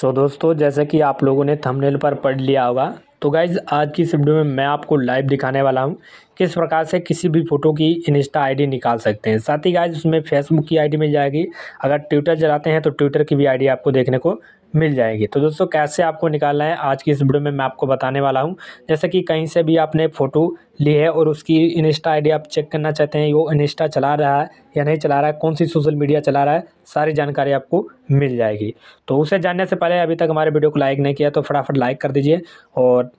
सो so, दोस्तों जैसे कि आप लोगों ने थंबनेल पर पढ़ लिया होगा तो गाइज़ आज की इस वीडियो में मैं आपको लाइव दिखाने वाला हूँ किस प्रकार से किसी भी फ़ोटो की इंस्टा आई डी निकाल सकते हैं साथ ही गाइज़ उसमें फेसबुक की आई डी मिल जाएगी अगर ट्विटर चलाते हैं तो ट्विटर की भी आई डी आपको देखने को मिल जाएगी तो दोस्तों कैसे आपको निकालना है आज की इस वीडियो में मैं आपको बताने वाला हूं जैसे कि कहीं से भी आपने फ़ोटो ली है और उसकी इंस्टा आईडी आप चेक करना चाहते हैं वो इंस्टा चला रहा है या नहीं चला रहा है कौन सी सोशल मीडिया चला रहा है सारी जानकारी आपको मिल जाएगी तो उसे जानने से पहले अभी तक हमारे वीडियो को लाइक नहीं किया तो फटाफट लाइक कर दीजिए और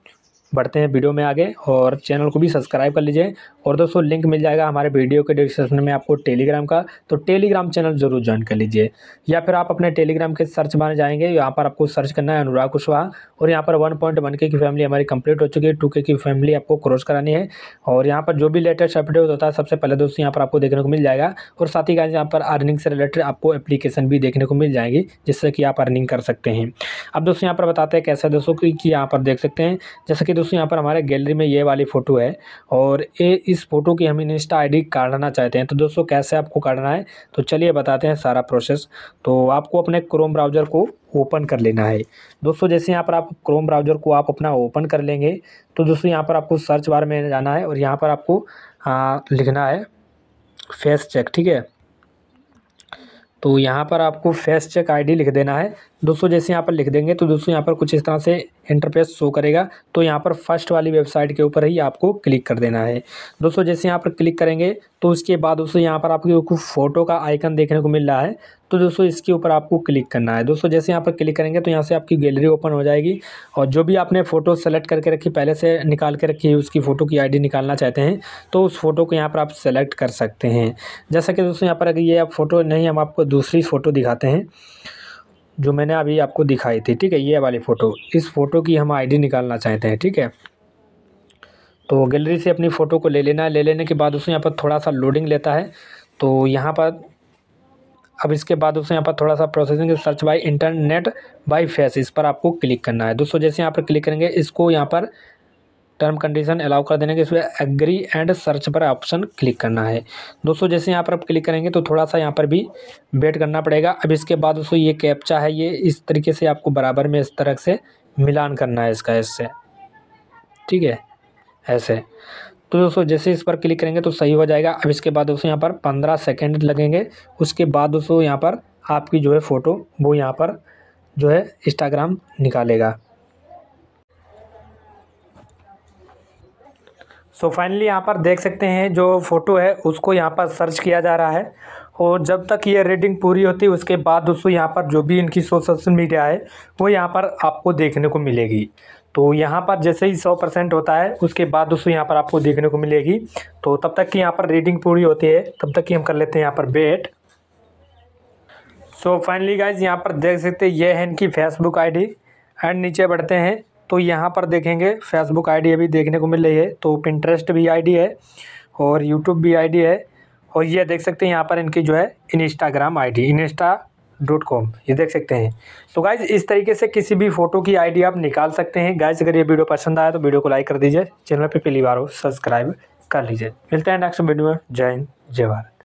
बढ़ते हैं वीडियो में आगे और चैनल को भी सब्सक्राइब कर लीजिए और दोस्तों लिंक मिल जाएगा हमारे वीडियो के डिस्क्रिप्शन में आपको टेलीग्राम का तो टेलीग्राम चैनल ज़रूर ज्वाइन कर लीजिए या फिर आप अपने टेलीग्राम के सर्च मारे जाएंगे यहाँ पर आपको सर्च करना है अनुराग कुशवाहा और यहाँ पर वन पॉइंट वन के की फैमिली हमारी कंप्लीट हो चुकी है टू के की फैमिली आपको क्रॉस करानी है और यहाँ पर जो भी लेटेस्ट अपडेट होता है सबसे पहले दोस्तों यहाँ पर आपको देखने को मिल जाएगा और साथ ही यहाँ पर अर्निंग से रिलेटेड आपको एप्लीकेशन भी देखने को मिल जाएगी जिससे कि आप अर्निंग कर सकते हैं अब दोस्तों यहाँ पर बताते हैं कैसे दोस्तों कि यहाँ पर देख सकते हैं जैसे कि दोस्तों दोस्तों यहाँ पर हमारे गैलरी में ये वाली फ़ोटो है और ये इस फोटो की हम इंस्टा आईडी काटना चाहते हैं तो दोस्तों कैसे आपको काटना है तो चलिए बताते हैं सारा प्रोसेस तो आपको अपने क्रोम ब्राउज़र को ओपन कर लेना है दोस्तों जैसे यहाँ पर आप क्रोम ब्राउज़र को आप अपना ओपन कर लेंगे तो दोस्तों यहाँ पर आपको सर्च बार में जाना है और यहाँ पर आपको आ, लिखना है फेस चेक ठीक है तो यहाँ पर आपको फेस चेक आईडी लिख देना है दोस्तों जैसे यहाँ पर लिख देंगे तो दोस्तों यहाँ पर कुछ इस तरह से इंटरफेस शो करेगा तो यहाँ पर फर्स्ट वाली वेबसाइट के ऊपर ही आपको क्लिक कर देना है दोस्तों जैसे यहाँ पर क्लिक करेंगे तो उसके बाद दोस्तों यहाँ पर आपको फ़ोटो का आइकन देखने को मिल रहा है तो दोस्तों इसके ऊपर आपको क्लिक करना है दोस्तों जैसे यहाँ पर क्लिक करेंगे तो यहाँ से आपकी गैलरी ओपन हो जाएगी और जो भी आपने फ़ोटो सेलेक्ट करके रखी पहले से निकाल के रखी है उसकी फ़ोटो की आईडी निकालना चाहते हैं तो उस फ़ोटो को यहाँ पर आप सेलेक्ट कर सकते हैं जैसा कि दोस्तों यहाँ पर अगर ये आप फ़ोटो नहीं हम आपको दूसरी फ़ोटो दिखाते हैं जो मैंने अभी आपको दिखाई थी ठीक है ये वाली फ़ोटो इस फ़ोटो की हम आईडी निकालना चाहते हैं ठीक है तो गैलरी से अपनी फ़ोटो को ले लेना है ले लेने के बाद उसमें यहाँ पर थोड़ा सा लोडिंग लेता है तो यहाँ पर अब इसके बाद उसमें यहाँ पर थोड़ा सा processing search by internet by face इस पर आपको क्लिक करना है दोस्तों जैसे यहाँ पर क्लिक करेंगे इसको यहाँ पर टर्म कंडीशन अलाउ कर देने के इसमें एग्री एंड सर्च पर ऑप्शन क्लिक करना है दोस्तों जैसे यहाँ पर आप क्लिक करेंगे तो थोड़ा सा यहाँ पर भी वेट करना पड़ेगा अब इसके बाद दोस्तों ये कैप्चा है ये इस तरीके से आपको बराबर में इस तरह से मिलान करना है इसका इससे ठीक है ऐसे तो दोस्तों जैसे इस पर क्लिक करेंगे तो सही हो जाएगा अब इसके बाद दोस्तों यहाँ पर पंद्रह सेकेंड लगेंगे उसके बाद दोस्तों यहाँ पर आपकी जो है फ़ोटो वो यहाँ पर जो है इंस्टाग्राम निकालेगा सो फाइनली यहाँ पर देख सकते हैं जो फ़ोटो है उसको यहाँ पर सर्च किया जा रहा है और जब तक ये रेटिंग पूरी होती है उसके बाद दोस्तों यहाँ पर जो भी इनकी सोशल मीडिया है वो यहाँ पर आपको देखने को मिलेगी तो यहाँ पर जैसे ही सौ परसेंट होता है उसके बाद दोस्तों यहाँ पर आपको देखने को मिलेगी तो तब तक की यहाँ पर रेटिंग पूरी होती है तब तक कि हम कर लेते हैं यहाँ पर वेट सो फाइनली गाइज यहाँ पर देख सकते हैं ये है इनकी फेसबुक आई एंड नीचे बढ़ते हैं तो यहाँ पर देखेंगे फेसबुक आईडी अभी देखने को मिल रही है तो पिंटरेस्ट भी आईडी है और यूट्यूब भी आईडी है और ये देख सकते हैं यहाँ पर इनकी जो है Instagram ID insta dot com ये देख सकते हैं तो गाइज इस तरीके से किसी भी फोटो की आईडी आप निकाल सकते हैं गाइज अगर ये वीडियो पसंद आया तो वीडियो को लाइक कर दीजिए चैनल पर पहली बार हो सब्सक्राइब कर लीजिए मिलते हैं नेक्स्ट वीडियो में जय हिंद जय भारत